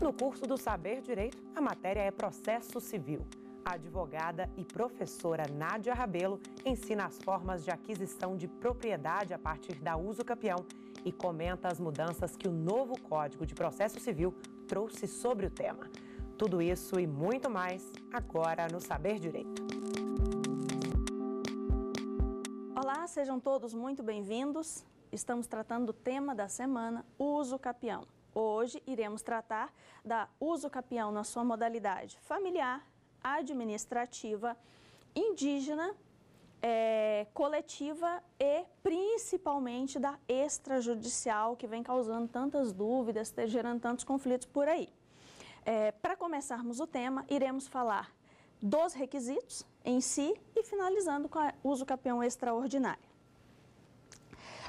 No curso do Saber Direito, a matéria é processo civil. A advogada e professora Nádia Rabelo ensina as formas de aquisição de propriedade a partir da uso capião e comenta as mudanças que o novo Código de Processo Civil trouxe sobre o tema. Tudo isso e muito mais agora no Saber Direito. Olá, sejam todos muito bem-vindos. Estamos tratando o tema da semana, uso capião. Hoje iremos tratar da uso capião na sua modalidade familiar, administrativa, indígena, é, coletiva e principalmente da extrajudicial, que vem causando tantas dúvidas, gerando tantos conflitos por aí. É, Para começarmos o tema, iremos falar dos requisitos em si e finalizando com a uso capião extraordinário.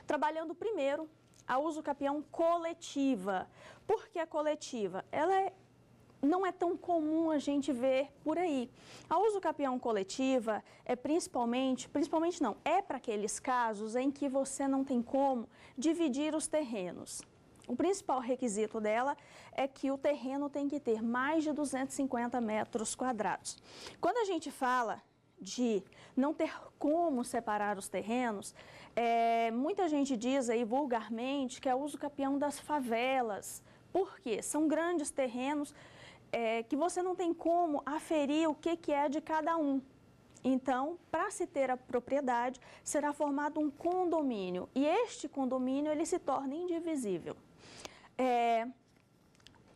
Trabalhando primeiro a uso capião coletiva. Por que a coletiva? Ela é não é tão comum a gente ver por aí. A uso capião coletiva é principalmente, principalmente não, é para aqueles casos em que você não tem como dividir os terrenos. O principal requisito dela é que o terreno tem que ter mais de 250 metros quadrados. Quando a gente fala de não ter como separar os terrenos, é, muita gente diz aí vulgarmente que é uso capião das favelas. Por quê? São grandes terrenos é, que você não tem como aferir o que, que é de cada um. Então, para se ter a propriedade, será formado um condomínio e este condomínio ele se torna indivisível. É,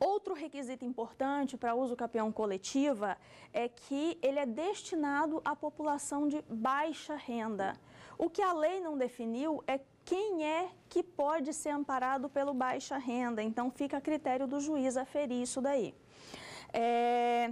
outro requisito importante para uso capião coletiva é que ele é destinado à população de baixa renda. O que a lei não definiu é quem é que pode ser amparado pelo baixa renda. Então, fica a critério do juiz aferir isso daí. É...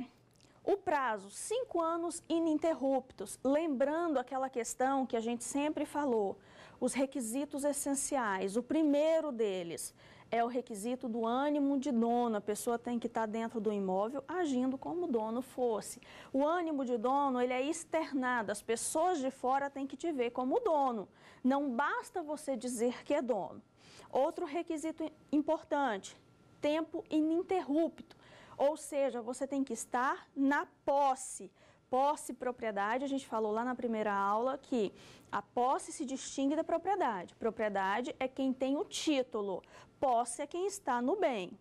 O prazo, cinco anos ininterruptos. Lembrando aquela questão que a gente sempre falou, os requisitos essenciais. O primeiro deles é o requisito do ânimo de dono. A pessoa tem que estar dentro do imóvel agindo como o dono fosse. O ânimo de dono, ele é externado. As pessoas de fora têm que te ver como dono. Não basta você dizer que é dono. Outro requisito importante, tempo ininterrupto. Ou seja, você tem que estar na posse posse e propriedade, a gente falou lá na primeira aula que a posse se distingue da propriedade. Propriedade é quem tem o título, posse é quem está no bem.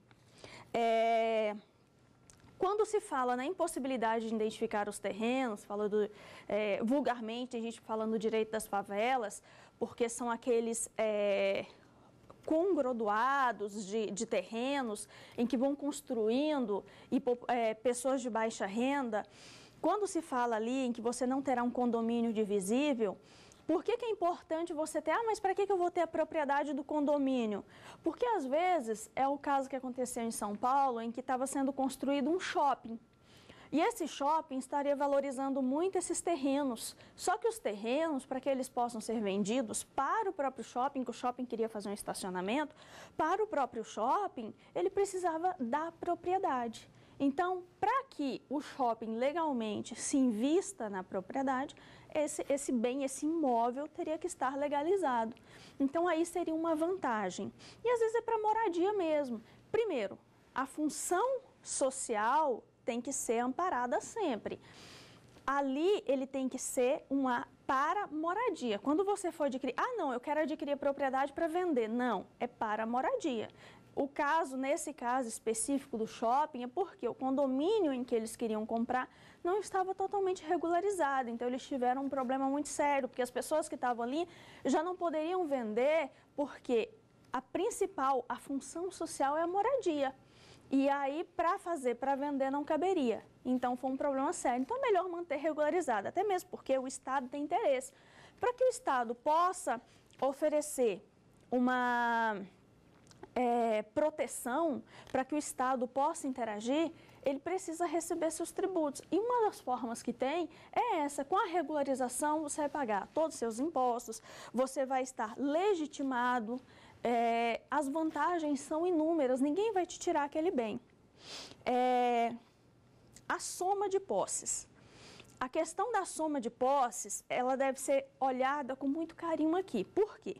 É, quando se fala na impossibilidade de identificar os terrenos, falando é, vulgarmente, a gente falando direito das favelas, porque são aqueles é, de, de, terrenos em que vão construindo e, é, pessoas de baixa renda, quando se fala ali em que você não terá um condomínio divisível, por que, que é importante você ter? Ah, mas para que, que eu vou ter a propriedade do condomínio? Porque às vezes é o caso que aconteceu em São Paulo, em que estava sendo construído um shopping. E esse shopping estaria valorizando muito esses terrenos. Só que os terrenos, para que eles possam ser vendidos para o próprio shopping, que o shopping queria fazer um estacionamento, para o próprio shopping, ele precisava da propriedade. Então, para que o shopping legalmente se invista na propriedade, esse, esse bem, esse imóvel teria que estar legalizado. Então aí seria uma vantagem. E às vezes é para moradia mesmo. Primeiro, a função social tem que ser amparada sempre. Ali ele tem que ser uma para moradia. Quando você for adquirir, ah não, eu quero adquirir a propriedade para vender. Não, é para moradia. O caso, nesse caso específico do shopping, é porque o condomínio em que eles queriam comprar não estava totalmente regularizado. Então, eles tiveram um problema muito sério, porque as pessoas que estavam ali já não poderiam vender, porque a principal, a função social é a moradia. E aí, para fazer, para vender, não caberia. Então, foi um problema sério. Então, é melhor manter regularizado, até mesmo porque o Estado tem interesse. Para que o Estado possa oferecer uma é, proteção para que o Estado possa interagir, ele precisa receber seus tributos. E uma das formas que tem é essa: com a regularização, você vai pagar todos os seus impostos, você vai estar legitimado. É, as vantagens são inúmeras, ninguém vai te tirar aquele bem. É, a soma de posses. A questão da soma de posses, ela deve ser olhada com muito carinho aqui. Por quê?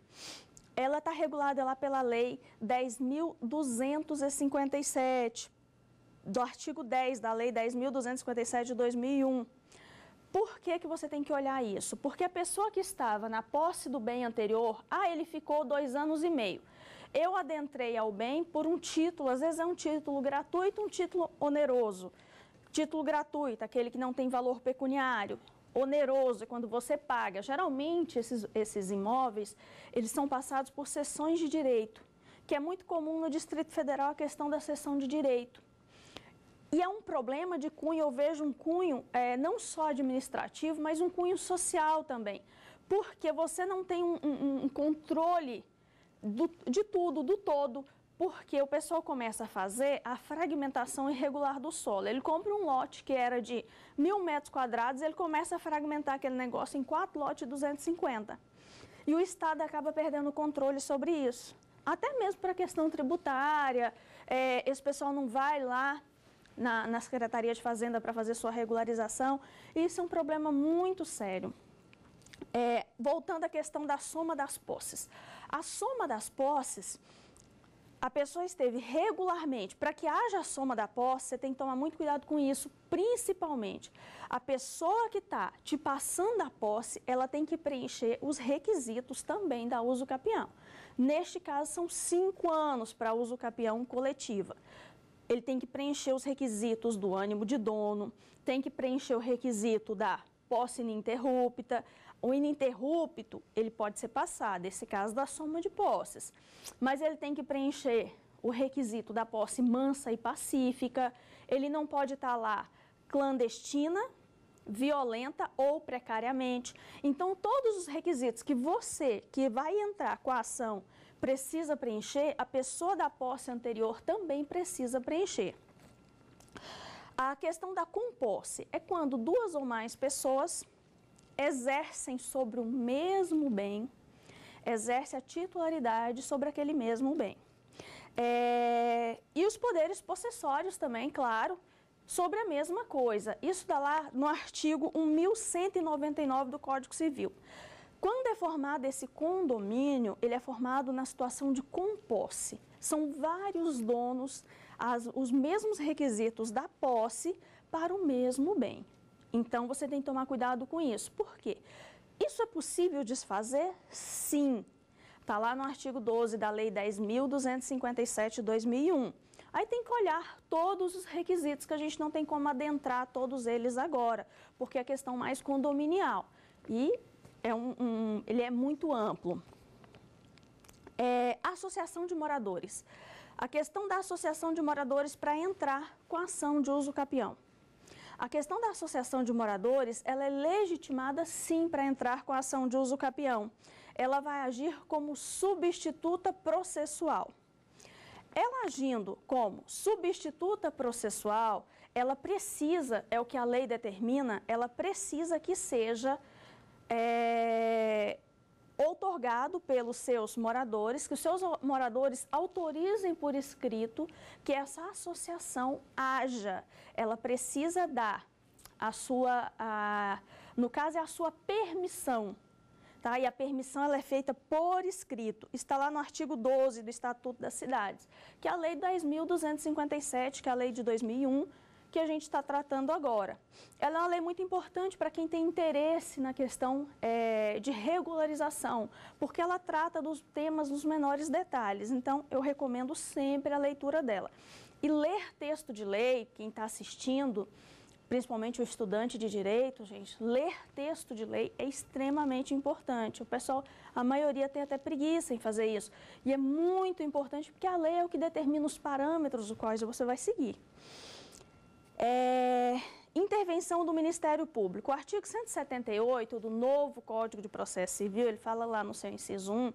ela está regulada lá pela Lei 10.257, do artigo 10 da Lei 10.257 de 2001. Por que, que você tem que olhar isso? Porque a pessoa que estava na posse do bem anterior, ah, ele ficou dois anos e meio. Eu adentrei ao bem por um título, às vezes é um título gratuito, um título oneroso. Título gratuito, aquele que não tem valor pecuniário oneroso, é quando você paga. Geralmente, esses, esses imóveis, eles são passados por sessões de direito, que é muito comum no Distrito Federal a questão da sessão de direito. E é um problema de cunho, eu vejo um cunho é, não só administrativo, mas um cunho social também. Porque você não tem um, um, um controle do, de tudo, do todo, porque o pessoal começa a fazer a fragmentação irregular do solo. Ele compra um lote que era de mil metros quadrados, ele começa a fragmentar aquele negócio em quatro lotes de 250. E o Estado acaba perdendo o controle sobre isso. Até mesmo para a questão tributária, é, esse pessoal não vai lá na, na Secretaria de Fazenda para fazer sua regularização. Isso é um problema muito sério. É, voltando à questão da soma das posses. A soma das posses a pessoa esteve regularmente, para que haja a soma da posse, você tem que tomar muito cuidado com isso, principalmente. A pessoa que está te passando a posse, ela tem que preencher os requisitos também da uso capião. Neste caso, são cinco anos para uso capião coletiva. Ele tem que preencher os requisitos do ânimo de dono, tem que preencher o requisito da posse ininterrupta, o ininterrupto, ele pode ser passado, esse caso da soma de posses, mas ele tem que preencher o requisito da posse mansa e pacífica, ele não pode estar lá clandestina, violenta ou precariamente. Então, todos os requisitos que você que vai entrar com a ação precisa preencher, a pessoa da posse anterior também precisa preencher. A questão da composse é quando duas ou mais pessoas exercem sobre o mesmo bem, exerce a titularidade sobre aquele mesmo bem. É, e os poderes possessórios também, claro, sobre a mesma coisa. Isso está lá no artigo 1199 do Código Civil. Quando é formado esse condomínio, ele é formado na situação de composse. São vários donos, as, os mesmos requisitos da posse para o mesmo bem. Então você tem que tomar cuidado com isso. Por quê? Isso é possível desfazer? Sim. Está lá no artigo 12 da Lei 10.257 de 2001. Aí tem que olhar todos os requisitos que a gente não tem como adentrar todos eles agora, porque é questão mais condominial. E é um, um, ele é muito amplo. É, associação de moradores. A questão da associação de moradores para entrar com a ação de uso capião. A questão da associação de moradores, ela é legitimada sim para entrar com a ação de uso capião. Ela vai agir como substituta processual. Ela agindo como substituta processual, ela precisa, é o que a lei determina, ela precisa que seja é, outorgado pelos seus moradores, que os seus moradores autorizem por escrito que essa associação haja. Ela precisa dar a sua, a, no caso, é a sua permissão. Tá? E a permissão ela é feita por escrito. Está lá no artigo 12 do Estatuto das Cidades, que é a Lei 10.257, que é a lei de 2001, que a gente está tratando agora. Ela é uma lei muito importante para quem tem interesse na questão é, de regularização, porque ela trata dos temas nos menores detalhes. Então, eu recomendo sempre a leitura dela. E ler texto de lei, quem está assistindo, principalmente o estudante de direito, gente, ler texto de lei é extremamente importante. O pessoal, a maioria tem até preguiça em fazer isso. E é muito importante porque a lei é o que determina os parâmetros os quais você vai seguir. É, intervenção do Ministério Público. O artigo 178 do novo Código de Processo Civil, ele fala lá no seu inciso 1,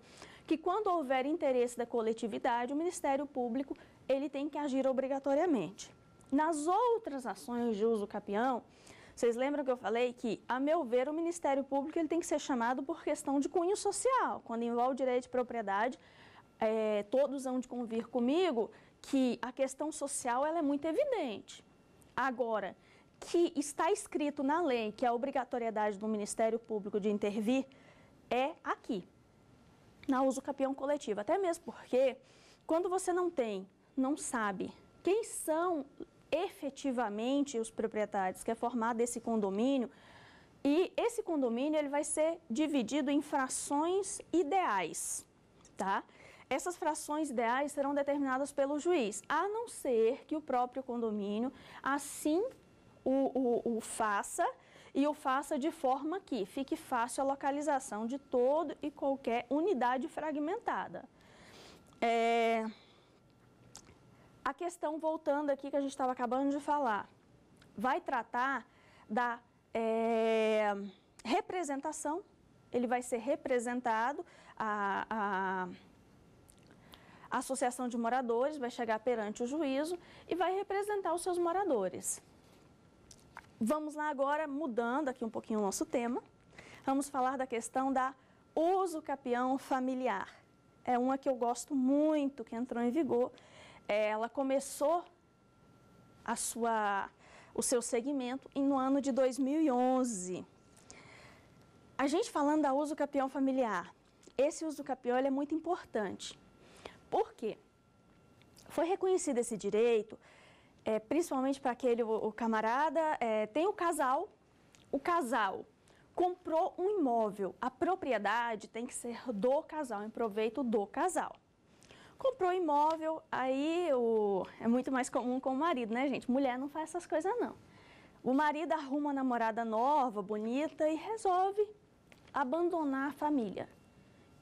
que quando houver interesse da coletividade, o Ministério Público ele tem que agir obrigatoriamente. Nas outras ações de uso capião, vocês lembram que eu falei que, a meu ver, o Ministério Público ele tem que ser chamado por questão de cunho social. Quando envolve o direito de propriedade, é, todos hão de convir comigo que a questão social ela é muito evidente. Agora, que está escrito na lei que a obrigatoriedade do Ministério Público de intervir é aqui, na uso capião coletivo. Até mesmo porque, quando você não tem, não sabe quem são efetivamente os proprietários que é formado esse condomínio, e esse condomínio ele vai ser dividido em frações ideais, tá? essas frações ideais serão determinadas pelo juiz, a não ser que o próprio condomínio assim o, o, o faça e o faça de forma que fique fácil a localização de todo e qualquer unidade fragmentada. É... A questão, voltando aqui que a gente estava acabando de falar, vai tratar da é, representação, ele vai ser representado, a, a a associação de moradores vai chegar perante o juízo e vai representar os seus moradores. Vamos lá agora, mudando aqui um pouquinho o nosso tema, vamos falar da questão da uso capião familiar. É uma que eu gosto muito, que entrou em vigor. É, ela começou a sua, o seu segmento no ano de 2011. A gente falando da uso capião familiar, esse uso capião é muito importante. Por quê? Foi reconhecido esse direito, é, principalmente para aquele o, o camarada, é, tem o casal, o casal comprou um imóvel, a propriedade tem que ser do casal, em proveito do casal. Comprou imóvel, aí o, é muito mais comum com o marido, né, gente? Mulher não faz essas coisas, não. O marido arruma uma namorada nova, bonita e resolve abandonar a família.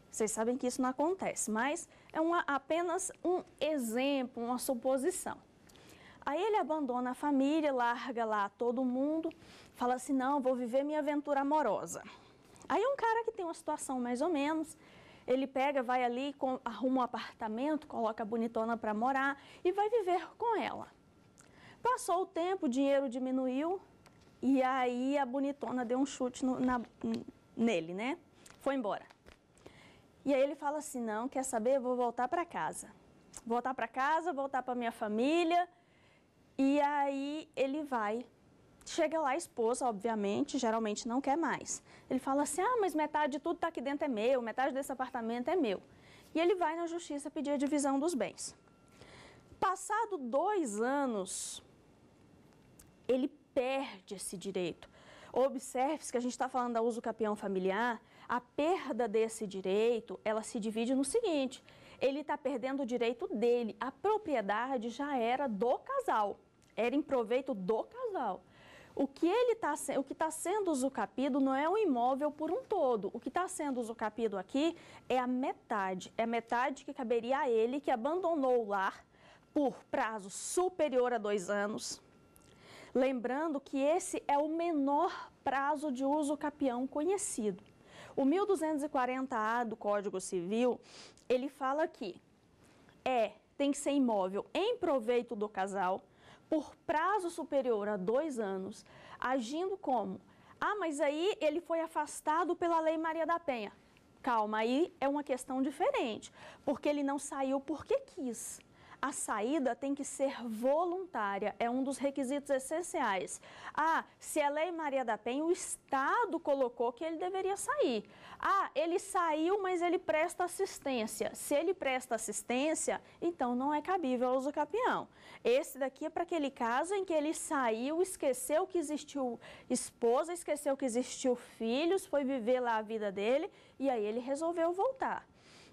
Vocês sabem que isso não acontece, mas é uma, apenas um exemplo, uma suposição. Aí ele abandona a família, larga lá todo mundo, fala assim: não, vou viver minha aventura amorosa. Aí um cara que tem uma situação mais ou menos, ele pega, vai ali, arruma um apartamento, coloca a bonitona para morar e vai viver com ela. Passou o tempo, o dinheiro diminuiu e aí a bonitona deu um chute no, na, nele, né? Foi embora. E aí ele fala assim: não, quer saber? Eu vou voltar para casa. Voltar para casa, voltar para minha família. E aí ele vai. Chega lá, a esposa, obviamente, geralmente não quer mais. Ele fala assim: ah, mas metade de tudo está aqui dentro é meu, metade desse apartamento é meu. E ele vai na justiça pedir a divisão dos bens. Passado dois anos, ele perde esse direito. Observe-se que a gente está falando da uso capião familiar, a perda desse direito, ela se divide no seguinte: ele está perdendo o direito dele. A propriedade já era do casal, era em proveito do casal. O que ele está o que está sendo usucapido não é o um imóvel por um todo. O que está sendo usucapido aqui é a metade. É a metade que caberia a ele que abandonou o lar por prazo superior a dois anos. Lembrando que esse é o menor prazo de uso capião conhecido. O 1240A do Código Civil, ele fala que é, tem que ser imóvel em proveito do casal, por prazo superior a dois anos, agindo como? Ah, mas aí ele foi afastado pela Lei Maria da Penha. Calma, aí é uma questão diferente, porque ele não saiu porque quis a saída tem que ser voluntária, é um dos requisitos essenciais. Ah, se é Lei Maria da Penha, o Estado colocou que ele deveria sair. Ah, ele saiu, mas ele presta assistência. Se ele presta assistência, então não é cabível ao usucapião. Esse daqui é para aquele caso em que ele saiu, esqueceu que existiu esposa, esqueceu que existiu filhos, foi viver lá a vida dele e aí ele resolveu voltar.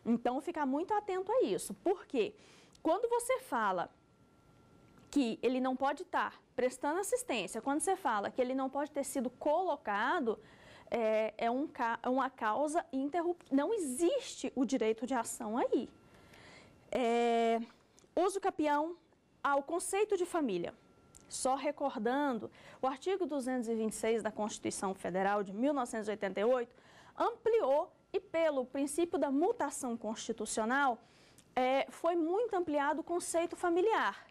Então, ficar muito atento a isso. Por quê? Porque quando você fala que ele não pode estar prestando assistência, quando você fala que ele não pode ter sido colocado, é, é, um, uma causa interruptiva. Não existe o direito de ação aí. É, uso capião ao conceito de família. Só recordando, o artigo 226 da Constituição Federal de 1988 ampliou e, pelo princípio da mutação constitucional, é, foi muito ampliado o conceito familiar.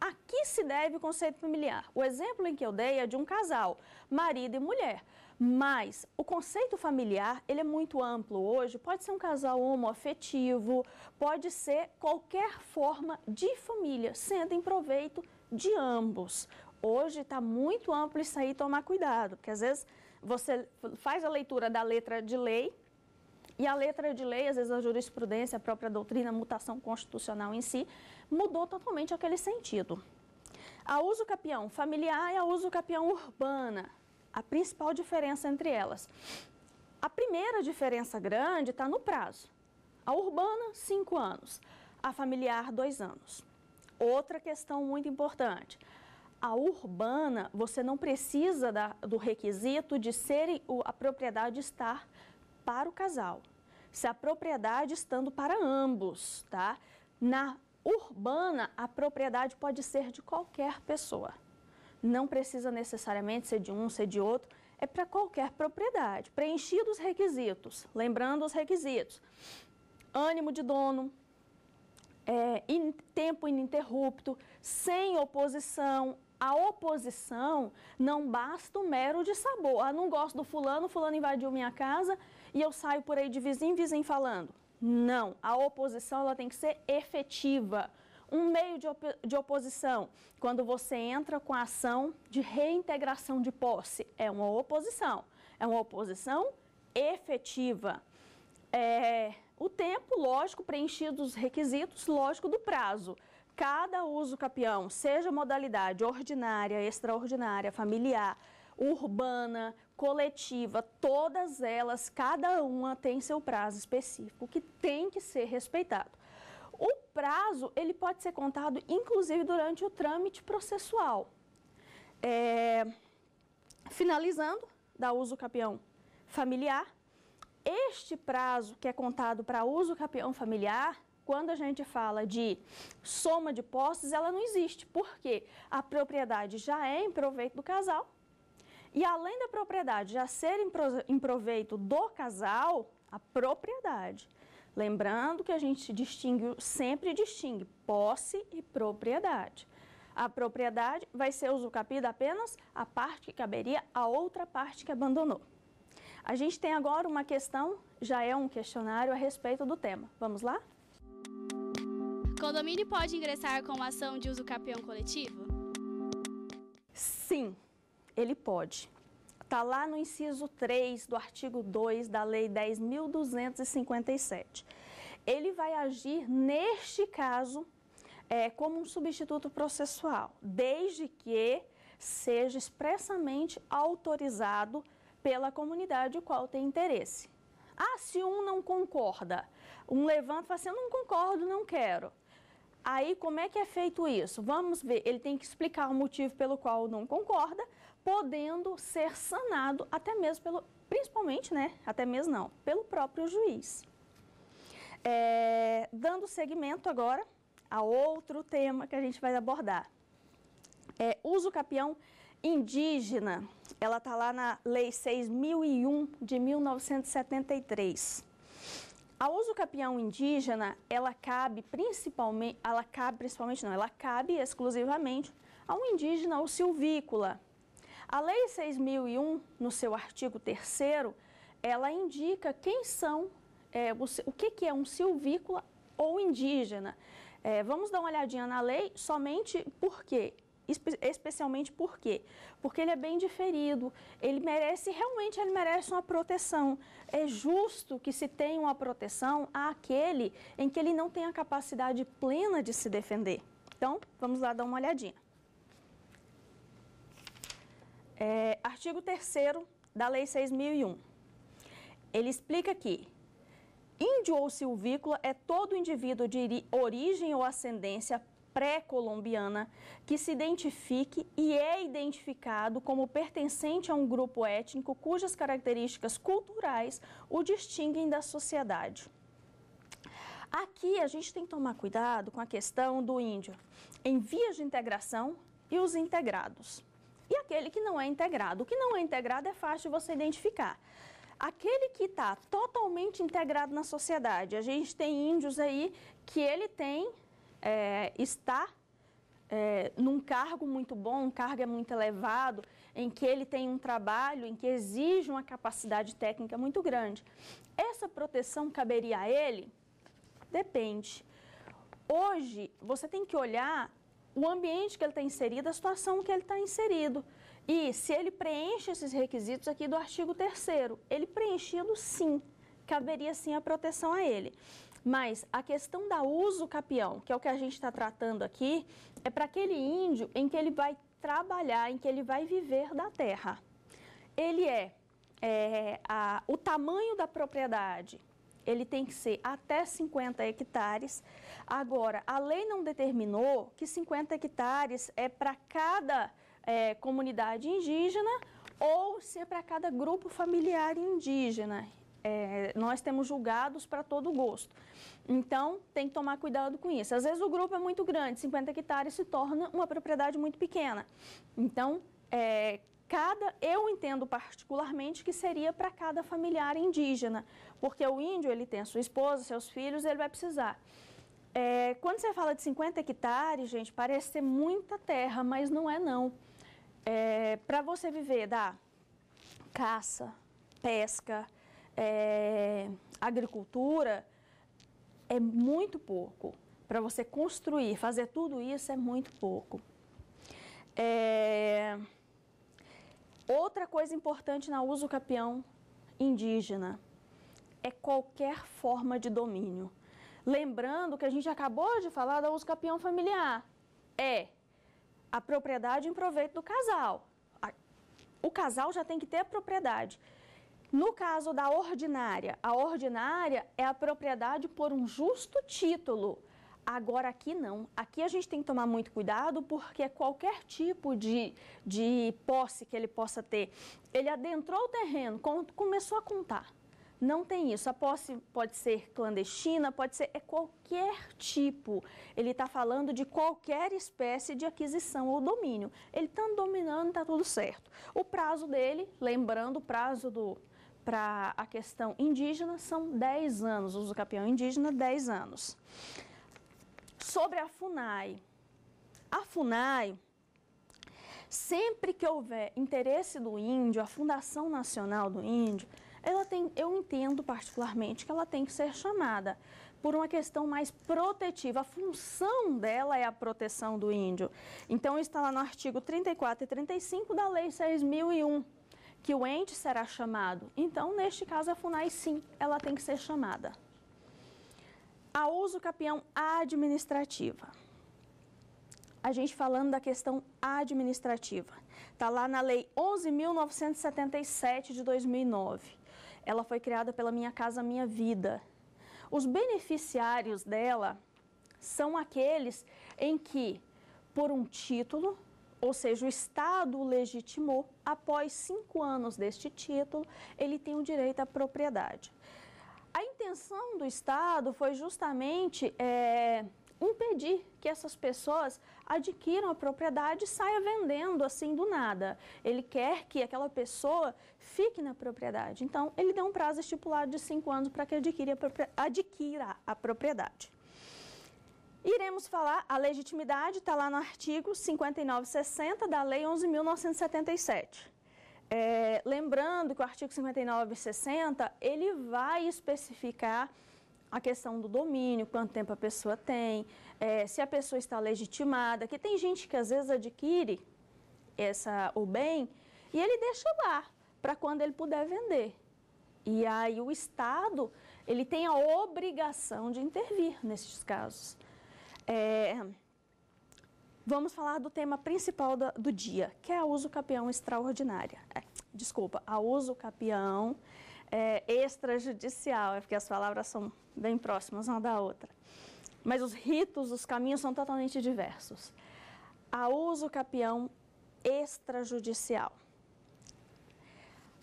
A que se deve o conceito familiar? O exemplo em que eu dei é de um casal, marido e mulher. Mas o conceito familiar, ele é muito amplo hoje, pode ser um casal homoafetivo, pode ser qualquer forma de família, sendo em proveito de ambos. Hoje está muito amplo isso aí, tomar cuidado, porque às vezes você faz a leitura da letra de lei, e a letra de lei, às vezes a jurisprudência, a própria doutrina, a mutação constitucional em si, mudou totalmente aquele sentido. A uso capião familiar e a uso capião urbana, a principal diferença entre elas. A primeira diferença grande está no prazo. A urbana, cinco anos. A familiar, dois anos. Outra questão muito importante. A urbana, você não precisa da, do requisito de ser a propriedade estar para o casal, se a propriedade estando para ambos, tá? Na urbana, a propriedade pode ser de qualquer pessoa. Não precisa necessariamente ser de um, ser de outro, é para qualquer propriedade, preenchidos os requisitos, lembrando os requisitos. Ânimo de dono, é, in, tempo ininterrupto, sem oposição. A oposição não basta o mero de sabor. Ah, não gosto do fulano, fulano invadiu minha casa, e eu saio por aí de vizinho em vizinho falando. Não, a oposição ela tem que ser efetiva. Um meio de, op de oposição, quando você entra com a ação de reintegração de posse, é uma oposição. É uma oposição efetiva. É, o tempo, lógico, preenchido os requisitos, lógico, do prazo. Cada uso capião, seja modalidade ordinária, extraordinária, familiar, urbana, coletiva, todas elas, cada uma tem seu prazo específico que tem que ser respeitado. O prazo ele pode ser contado, inclusive, durante o trâmite processual. É, finalizando, da uso capião familiar, este prazo que é contado para uso capião familiar, quando a gente fala de soma de posses, ela não existe, porque a propriedade já é em proveito do casal e além da propriedade já ser em proveito do casal, a propriedade. Lembrando que a gente distingue, sempre distingue posse e propriedade. A propriedade vai ser usucapida apenas a parte que caberia à outra parte que abandonou. A gente tem agora uma questão, já é um questionário a respeito do tema. Vamos lá? Condomínio pode ingressar com ação de uso capião coletivo? Sim, ele pode. Está lá no inciso 3 do artigo 2 da Lei 10.257. Ele vai agir, neste caso, é, como um substituto processual, desde que seja expressamente autorizado pela comunidade o qual tem interesse. Ah, se um não concorda, um levanta e fala assim, eu não concordo, não quero. Aí, como é que é feito isso? Vamos ver, ele tem que explicar o motivo pelo qual não concorda, podendo ser sanado até mesmo pelo, principalmente, né, até mesmo não, pelo próprio juiz. É, dando seguimento agora a outro tema que a gente vai abordar. É, uso capião indígena, ela está lá na Lei 6.001 de 1973. A uso capião indígena, ela cabe principalmente, ela cabe principalmente não, ela cabe exclusivamente ao indígena, ou silvícola, a Lei 6.001, no seu artigo 3 ela indica quem são, é, o, que, que é um silvícola ou indígena. É, vamos dar uma olhadinha na lei somente porque quê? especialmente por quê? Porque ele é bem diferido, ele merece, realmente ele merece uma proteção. É justo que se tenha uma proteção àquele em que ele não tem a capacidade plena de se defender. Então, vamos lá dar uma olhadinha. É, artigo 3 da Lei 6.001. Ele explica que índio ou silvícola é todo indivíduo de origem ou ascendência pré-colombiana que se identifique e é identificado como pertencente a um grupo étnico cujas características culturais o distinguem da sociedade. Aqui a gente tem que tomar cuidado com a questão do índio em vias de integração e os integrados e aquele que não é integrado. O que não é integrado é fácil você identificar. Aquele que está totalmente integrado na sociedade, a gente tem índios aí que ele tem, é, está é, num cargo muito bom, um cargo é muito elevado, em que ele tem um trabalho, em que exige uma capacidade técnica muito grande. Essa proteção caberia a ele? Depende. Hoje, você tem que olhar o ambiente que ele está inserido, a situação que ele está inserido. E se ele preenche esses requisitos aqui do artigo 3 ele preenchido sim, caberia sim a proteção a ele. Mas a questão da uso capião, que é o que a gente está tratando aqui, é para aquele índio em que ele vai trabalhar, em que ele vai viver da terra. Ele é, é a, o tamanho da propriedade, ele tem que ser até 50 hectares Agora, a lei não determinou que 50 hectares é para cada é, comunidade indígena ou se é para cada grupo familiar indígena. É, nós temos julgados para todo gosto. Então, tem que tomar cuidado com isso. Às vezes o grupo é muito grande, 50 hectares se torna uma propriedade muito pequena. Então, é, cada, eu entendo particularmente que seria para cada familiar indígena, porque o índio ele tem sua esposa, seus filhos, ele vai precisar é, quando você fala de 50 hectares, gente, parece ser muita terra, mas não é não. É, Para você viver da caça, pesca, é, agricultura, é muito pouco. Para você construir, fazer tudo isso é muito pouco. É... Outra coisa importante na uso capião indígena é qualquer forma de domínio. Lembrando que a gente acabou de falar da uscapião familiar. É a propriedade em proveito do casal. O casal já tem que ter a propriedade. No caso da ordinária, a ordinária é a propriedade por um justo título. Agora aqui não. Aqui a gente tem que tomar muito cuidado porque qualquer tipo de, de posse que ele possa ter, ele adentrou o terreno, começou a contar não tem isso. A posse pode ser clandestina, pode ser é qualquer tipo. Ele está falando de qualquer espécie de aquisição ou domínio. Ele está dominando, está tudo certo. O prazo dele, lembrando o prazo do para a questão indígena são 10 anos, uso capião indígena 10 anos. Sobre a FUNAI. A FUNAI sempre que houver interesse do índio, a Fundação Nacional do Índio ela tem, eu entendo particularmente que ela tem que ser chamada por uma questão mais protetiva. A função dela é a proteção do índio. Então está lá no artigo 34 e 35 da Lei 6001 que o ente será chamado. Então, neste caso, a FUNAI sim, ela tem que ser chamada. A uso capião administrativa a gente falando da questão administrativa. Está lá na Lei 11.977 de 2009 ela foi criada pela Minha Casa Minha Vida. Os beneficiários dela são aqueles em que, por um título, ou seja, o Estado legitimou, após cinco anos deste título, ele tem o direito à propriedade. A intenção do Estado foi justamente é, impedir que essas pessoas adquiram a propriedade e saia vendendo assim do nada. Ele quer que aquela pessoa fique na propriedade. Então, ele deu um prazo estipulado de cinco anos para que adquira a propriedade. Iremos falar, a legitimidade está lá no artigo 5960 da Lei 11.977. É, lembrando que o artigo 5960, ele vai especificar a questão do domínio, quanto tempo a pessoa tem, é, se a pessoa está legitimada, que tem gente que às vezes adquire essa, o bem e ele deixa lá para quando ele puder vender. E aí o Estado ele tem a obrigação de intervir nesses casos. É, vamos falar do tema principal do, do dia, que é a uso capião extraordinária. É, desculpa, a uso capião é, extrajudicial, é porque as palavras são bem próximas uma da outra. Mas os ritos, os caminhos são totalmente diversos. A uso capião extrajudicial.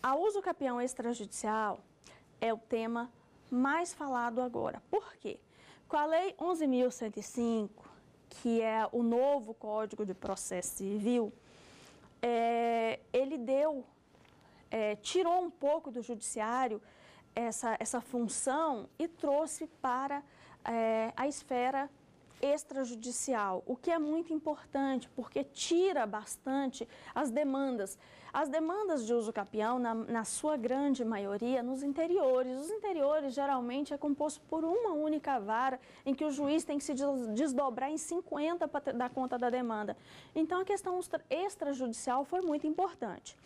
A uso capião extrajudicial é o tema mais falado agora. Por quê? Com a Lei 11.105, que é o novo Código de Processo Civil, é, ele deu é, tirou um pouco do judiciário essa, essa função e trouxe para é, a esfera extrajudicial, o que é muito importante, porque tira bastante as demandas. As demandas de uso capião, na, na, sua grande maioria, nos interiores. Os interiores, geralmente, é composto por uma única vara, em que o juiz tem que se desdobrar em 50 para dar conta da demanda. Então, a questão extrajudicial foi muito importante.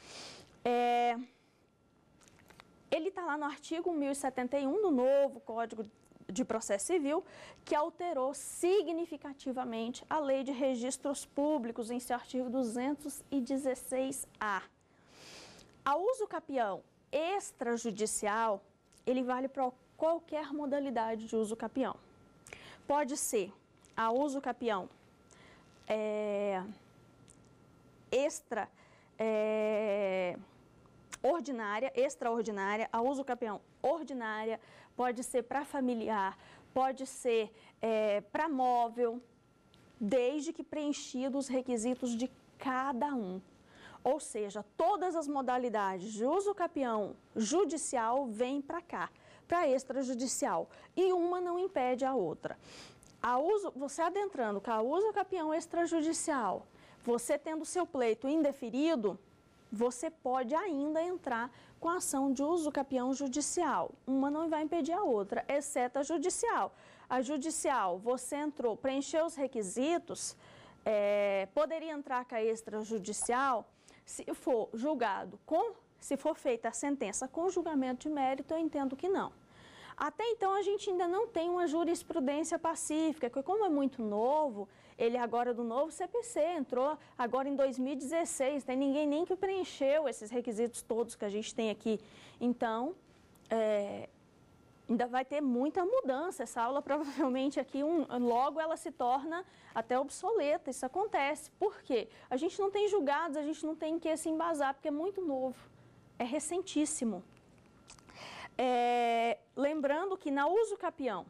É, ele está lá no artigo 1071 do novo Código de Processo Civil, que alterou significativamente a Lei de Registros Públicos em seu artigo 216-A. A uso capião extrajudicial, ele vale para qualquer modalidade de uso capião. Pode ser a uso capião é, extra é, ordinária, extraordinária, a uso capião ordinária, pode ser para familiar, pode ser é, para móvel, desde que preenchido os requisitos de cada um. Ou seja, todas as modalidades de uso capião judicial vêm para cá, para extrajudicial, e uma não impede a outra. A uso, você adentrando com a uso capião extrajudicial, você tendo seu pleito indeferido, você pode ainda entrar com a ação de uso capião judicial. Uma não vai impedir a outra, exceto a judicial. A judicial, você entrou, preencheu os requisitos, é, poderia entrar com a extrajudicial se for julgado com, se for feita a sentença com julgamento de mérito, eu entendo que não. Até então, a gente ainda não tem uma jurisprudência pacífica, que como é muito novo, ele agora é do novo CPC, entrou agora em 2016, tem ninguém nem que preencheu esses requisitos todos que a gente tem aqui. Então, é, ainda vai ter muita mudança. Essa aula provavelmente aqui um, logo ela se torna até obsoleta. Isso acontece. Por quê? A gente não tem julgados, a gente não tem que se embasar, porque é muito novo. É recentíssimo. É, lembrando que na uso capião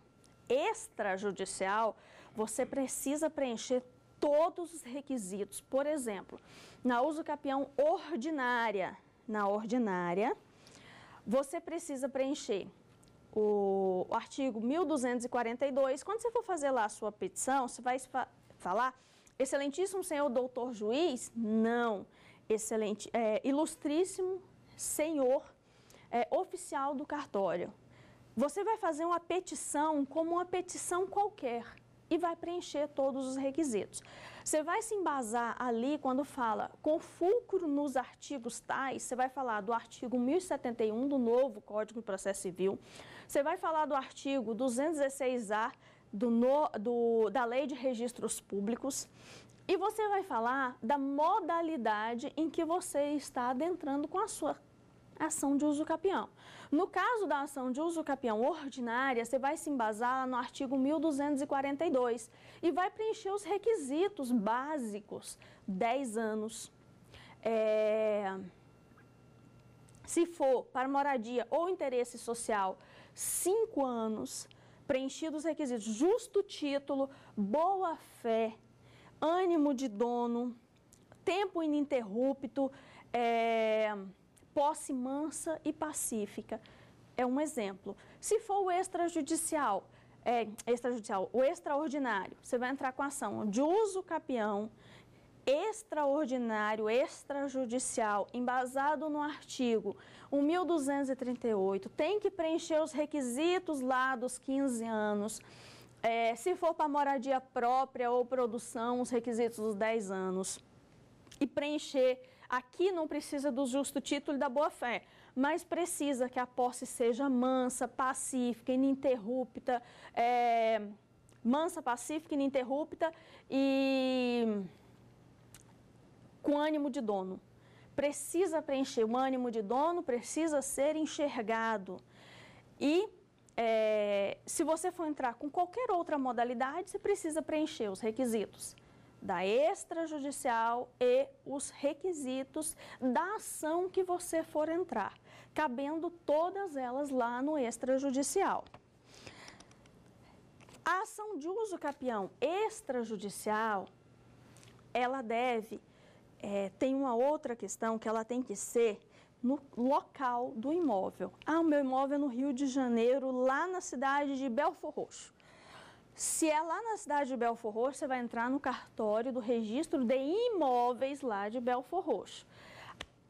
extrajudicial, você precisa preencher todos os requisitos. Por exemplo, na uso capião ordinária, na ordinária, você precisa preencher o, artigo 1242. Quando você for fazer lá a sua petição, você vai fa falar, excelentíssimo senhor doutor juiz? Não. Excelente, é, ilustríssimo senhor é, oficial do cartório. Você vai fazer uma petição como uma petição qualquer e vai preencher todos os requisitos. Você vai se embasar ali quando fala com fulcro nos artigos tais, você vai falar do artigo 1071 do novo Código de Processo Civil, você vai falar do artigo 216A do, no, do da Lei de Registros Públicos e você vai falar da modalidade em que você está adentrando com a sua ação de uso capião. No caso da ação de uso capião ordinária, você vai se embasar no artigo 1242 e vai preencher os requisitos básicos: 10 anos. É... Se for para moradia ou interesse social, 5 anos. Preenchidos os requisitos: justo título, boa fé, ânimo de dono, tempo ininterrupto. É posse mansa e pacífica. É um exemplo. Se for o extrajudicial, é, extrajudicial, o extraordinário, você vai entrar com ação de uso capião, extraordinário, extrajudicial, embasado no artigo 1238, tem que preencher os requisitos lá dos 15 anos. É, se for para moradia própria ou produção, os requisitos dos 10 anos. E preencher Aqui não precisa do justo título da boa-fé, mas precisa que a posse seja mansa, pacífica, ininterrupta, é, mansa, pacífica, ininterrupta e com ânimo de dono. Precisa preencher o ânimo de dono, precisa ser enxergado. E é, se você for entrar com qualquer outra modalidade, você precisa preencher os requisitos da extrajudicial e os requisitos da ação que você for entrar, cabendo todas elas lá no extrajudicial. A ação de uso capião extrajudicial, ela deve, é, tem uma outra questão que ela tem que ser no local do imóvel. Ah, o meu imóvel é no Rio de Janeiro, lá na cidade de Belfor Roxo. Se é lá na cidade de Belfor Roxo, você vai entrar no cartório do registro de imóveis lá de Belfor Roxo.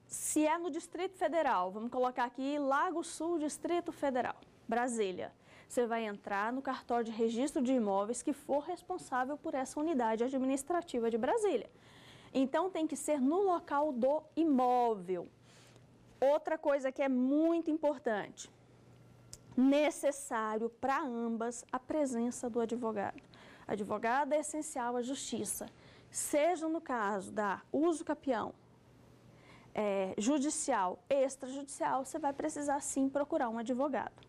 Se é no Distrito Federal, vamos colocar aqui Lago Sul, Distrito Federal, Brasília. Você vai entrar no cartório de registro de imóveis que for responsável por essa unidade administrativa de Brasília. Então tem que ser no local do imóvel. Outra coisa que é muito importante, necessário para ambas a presença do advogado. Advogado é essencial à justiça, seja no caso da uso capião, é, judicial, extrajudicial, você vai precisar sim procurar um advogado.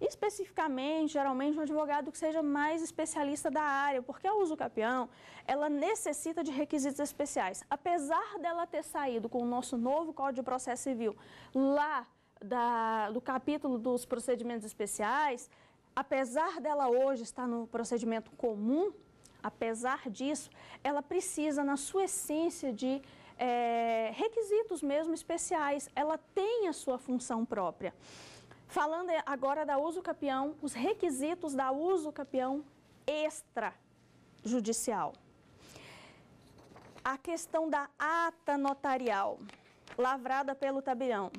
Especificamente, geralmente um advogado que seja mais especialista da área, porque a uso capião, ela necessita de requisitos especiais. Apesar dela ter saído com o nosso novo Código de Processo Civil lá da, do capítulo dos procedimentos especiais, apesar dela hoje estar no procedimento comum, apesar disso, ela precisa, na sua essência, de é, requisitos mesmo especiais. Ela tem a sua função própria. Falando agora da uso capião, os requisitos da uso capião extrajudicial. A questão da ata notarial, lavrada pelo tabelião.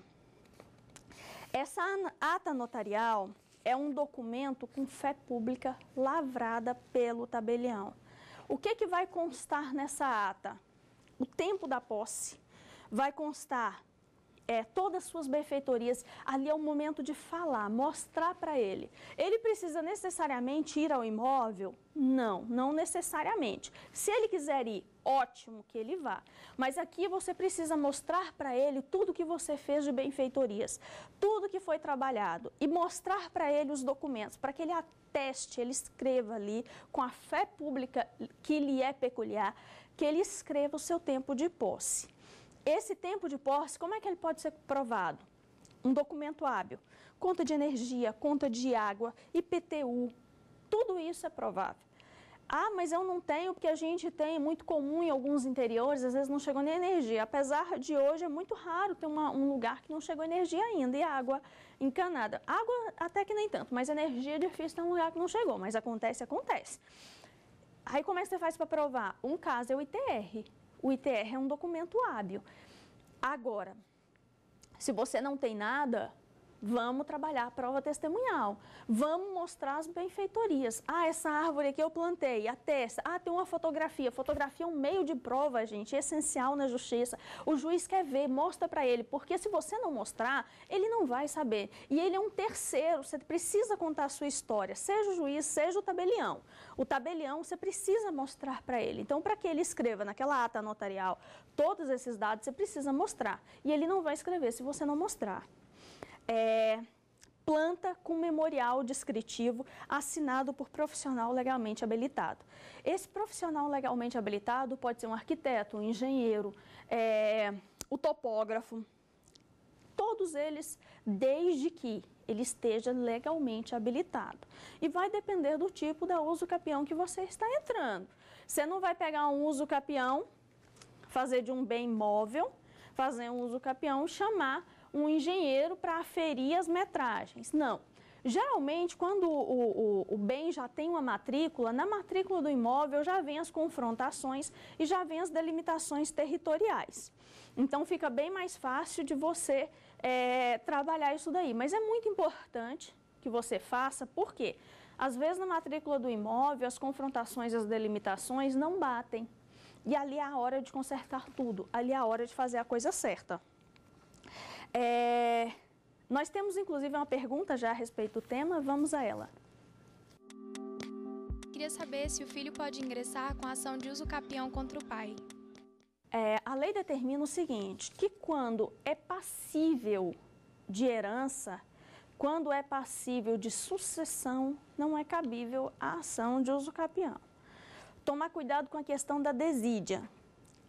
Essa ata notarial é um documento com fé pública lavrada pelo tabelião. O que, é que vai constar nessa ata? O tempo da posse. Vai constar é, todas as suas benfeitorias, ali é o momento de falar, mostrar para ele. Ele precisa necessariamente ir ao imóvel? Não, não necessariamente. Se ele quiser ir, ótimo que ele vá. Mas aqui você precisa mostrar para ele tudo que você fez de benfeitorias, tudo que foi trabalhado e mostrar para ele os documentos, para que ele ateste, ele escreva ali com a fé pública que lhe é peculiar, que ele escreva o seu tempo de posse. Esse tempo de posse, como é que ele pode ser provado? Um documento hábil. Conta de energia, conta de água, IPTU, tudo isso é provável. Ah, mas eu não tenho, porque a gente tem muito comum em alguns interiores, às vezes não chegou nem energia. Apesar de hoje é muito raro ter uma, um lugar que não chegou energia ainda e água encanada. Água até que nem tanto, mas energia é difícil ter um lugar que não chegou, mas acontece, acontece. Aí como é que você faz para provar? Um caso é o ITR, o ITR é um documento hábil. Agora, se você não tem nada, Vamos trabalhar a prova testemunhal. Vamos mostrar as benfeitorias. Ah, essa árvore aqui eu plantei, a testa. Ah, tem uma fotografia. Fotografia é um meio de prova, gente, é essencial na justiça. O juiz quer ver, mostra para ele, porque se você não mostrar, ele não vai saber. E ele é um terceiro, você precisa contar a sua história, seja o juiz, seja o tabelião. O tabelião você precisa mostrar para ele. Então, para que ele escreva naquela ata notarial todos esses dados, você precisa mostrar. E ele não vai escrever se você não mostrar é, planta com memorial descritivo assinado por profissional legalmente habilitado. Esse profissional legalmente habilitado pode ser um arquiteto, um engenheiro, é, o topógrafo, todos eles, desde que ele esteja legalmente habilitado. E vai depender do tipo da uso capião que você está entrando. Você não vai pegar um uso capião, fazer de um bem móvel, fazer um uso capião, chamar um engenheiro para aferir as metragens. Não. Geralmente, quando o, o, o, bem já tem uma matrícula, na matrícula do imóvel já vem as confrontações e já vem as delimitações territoriais. Então, fica bem mais fácil de você é, trabalhar isso daí. Mas é muito importante que você faça, por quê? Às vezes, na matrícula do imóvel, as confrontações e as delimitações não batem. E ali é a hora de consertar tudo, ali é a hora de fazer a coisa certa. É... Nós temos inclusive uma pergunta já a respeito do tema, vamos a ela. Queria saber se o filho pode ingressar com a ação de uso capião contra o pai. É, a lei determina o seguinte, que quando é passível de herança, quando é passível de sucessão, não é cabível a ação de uso capião. Tomar cuidado com a questão da desídia.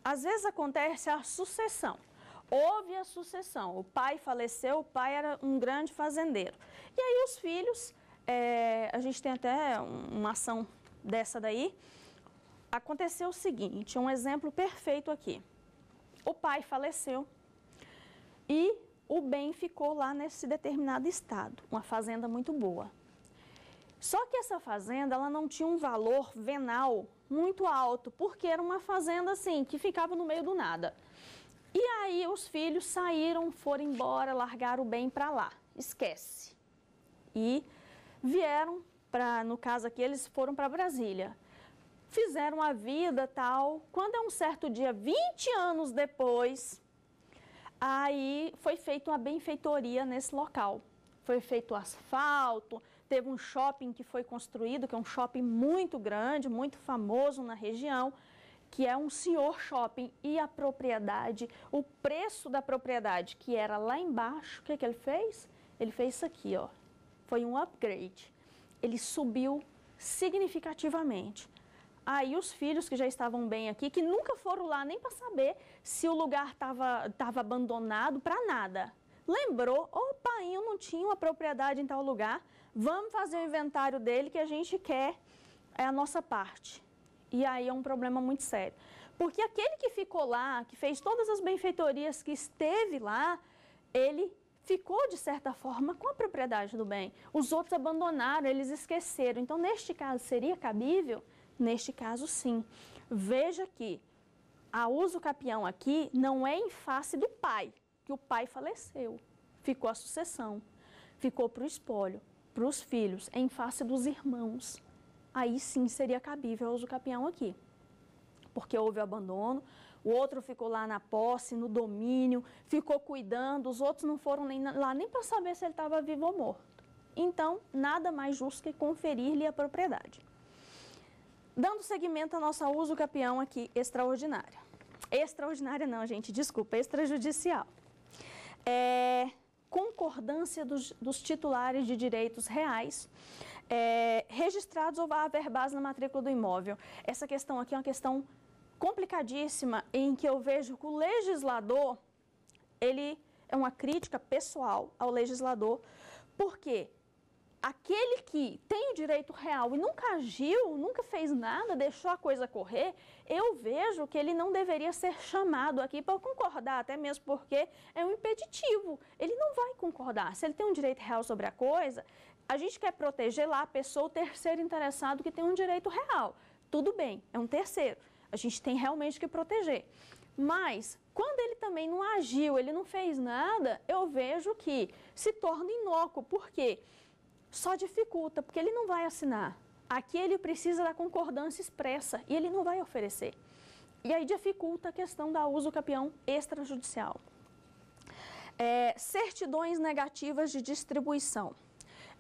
Às vezes acontece a sucessão houve a sucessão. O pai faleceu, o pai era um grande fazendeiro. E aí os filhos, é, a gente tem até uma ação dessa daí. Aconteceu o seguinte, um exemplo perfeito aqui. O pai faleceu e o bem ficou lá nesse determinado estado, uma fazenda muito boa. Só que essa fazenda, ela não tinha um valor venal muito alto, porque era uma fazenda assim, que ficava no meio do nada. E aí os filhos saíram, foram embora, largaram o bem para lá. Esquece. E vieram para, no caso aqui, eles foram para Brasília. Fizeram a vida tal. Quando é um certo dia, 20 anos depois, aí foi feita uma benfeitoria nesse local. Foi feito asfalto, teve um shopping que foi construído, que é um shopping muito grande, muito famoso na região que é um senhor shopping e a propriedade, o preço da propriedade que era lá embaixo, o que, que ele fez? Ele fez isso aqui, ó. Foi um upgrade. Ele subiu significativamente. Aí os filhos que já estavam bem aqui, que nunca foram lá nem para saber se o lugar estava abandonado para nada. Lembrou, o pai não tinha uma propriedade em tal lugar, vamos fazer o inventário dele que a gente quer é a nossa parte. E aí é um problema muito sério. Porque aquele que ficou lá, que fez todas as benfeitorias que esteve lá, ele ficou, de certa forma, com a propriedade do bem. Os outros abandonaram, eles esqueceram. Então, neste caso, seria cabível? Neste caso, sim. Veja que a uso capião aqui não é em face do pai, que o pai faleceu. Ficou a sucessão, ficou para o espólio, para os filhos, é em face dos irmãos aí sim seria cabível o uso capião aqui. Porque houve o abandono, o outro ficou lá na posse, no domínio, ficou cuidando, os outros não foram nem lá nem para saber se ele estava vivo ou morto. Então, nada mais justo que conferir-lhe a propriedade. Dando seguimento à nossa uso capião aqui extraordinária. Extraordinária não, gente, desculpa, extrajudicial. É, concordância dos, dos titulares de direitos reais é, registrados ou averbados na matrícula do imóvel. Essa questão aqui é uma questão complicadíssima em que eu vejo que o legislador, ele é uma crítica pessoal ao legislador, porque aquele que tem o direito real e nunca agiu, nunca fez nada, deixou a coisa correr, eu vejo que ele não deveria ser chamado aqui para concordar, até mesmo porque é um impeditivo. Ele não vai concordar. Se ele tem um direito real sobre a coisa, a gente quer proteger lá a pessoa, o terceiro interessado que tem um direito real. Tudo bem, é um terceiro. A gente tem realmente que proteger. Mas, quando ele também não agiu, ele não fez nada, eu vejo que se torna inócuo. Por quê? Só dificulta, porque ele não vai assinar. Aqui ele precisa da concordância expressa e ele não vai oferecer. E aí dificulta a questão da uso campeão extrajudicial. É, certidões negativas de distribuição.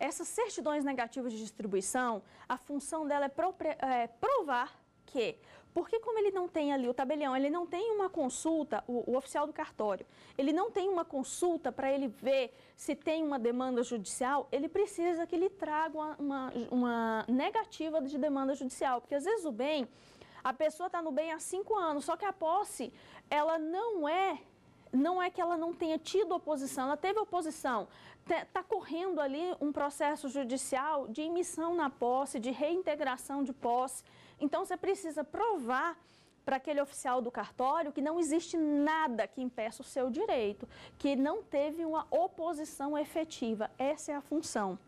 Essas certidões negativas de distribuição, a função dela é, propria, é provar que porque como ele não tem ali o tabelião, ele não tem uma consulta, o, o oficial do cartório, ele não tem uma consulta para ele ver se tem uma demanda judicial, ele precisa que ele traga uma, uma, uma negativa de demanda judicial, porque às vezes o bem, a pessoa está no bem há cinco anos, só que a posse, ela não é não é que ela não tenha tido oposição, ela teve oposição. Está correndo ali um processo judicial de emissão na posse, de reintegração de posse. Então você precisa provar para aquele oficial do cartório que não existe nada que impeça o seu direito, que não teve uma oposição efetiva. Essa é a função.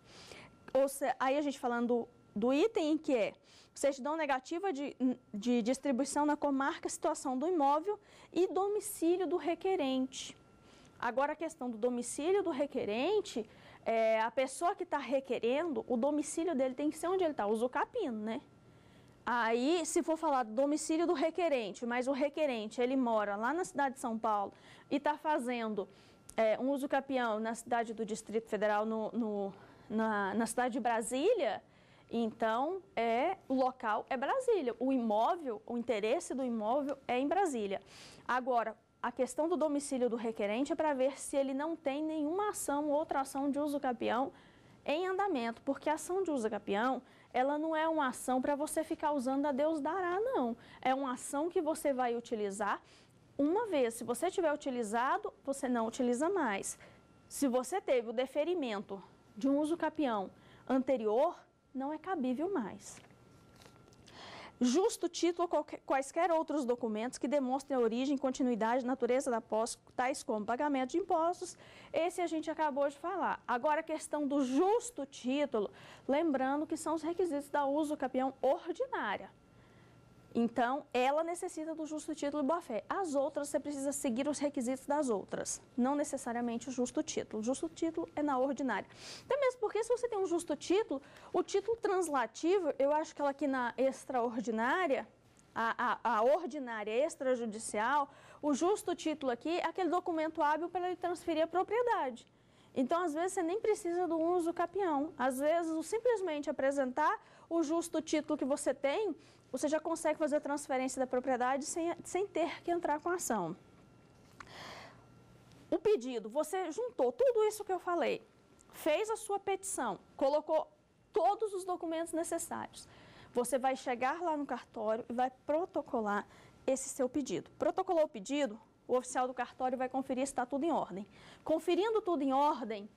Ou aí a gente falando do item que é certidão negativa de, de distribuição na comarca, situação do imóvel e domicílio do requerente. Agora, a questão do domicílio do requerente, é, a pessoa que está requerendo, o domicílio dele tem que ser onde ele está, uso capim, né? Aí, se for falar do domicílio do requerente, mas o requerente, ele mora lá na cidade de São Paulo e está fazendo é, um uso capião na cidade do Distrito Federal, no, no na, na cidade de Brasília, então, é o local é Brasília. O imóvel, o interesse do imóvel é em Brasília. Agora, a questão do domicílio do requerente é para ver se ele não tem nenhuma ação ou outra ação de uso capião em andamento, porque a ação de uso capião, ela não é uma ação para você ficar usando a Deus dará, não. É uma ação que você vai utilizar uma vez. Se você tiver utilizado, você não utiliza mais. Se você teve o deferimento de um uso capião anterior, não é cabível mais. Justo título quaisquer outros documentos que demonstrem a origem, continuidade, natureza da posse, tais como pagamento de impostos, esse a gente acabou de falar. Agora a questão do justo título, lembrando que são os requisitos da uso capião ordinária. Então, ela necessita do justo título e boa-fé. As outras, você precisa seguir os requisitos das outras, não necessariamente o justo título. O justo título é na ordinária. Até mesmo porque, se você tem um justo título, o título translativo, eu acho que ela aqui na extraordinária, a, a, a ordinária extrajudicial, o justo título aqui é aquele documento hábil para ele transferir a propriedade. Então, às vezes, você nem precisa do uso capião. Às vezes, simplesmente apresentar o justo título que você tem você já consegue fazer a transferência da propriedade sem, sem ter que entrar com a ação. O pedido, você juntou tudo isso que eu falei, fez a sua petição, colocou todos os documentos necessários. Você vai chegar lá no cartório e vai protocolar esse seu pedido. Protocolou o pedido, o oficial do cartório vai conferir se está tudo em ordem. Conferindo tudo em ordem,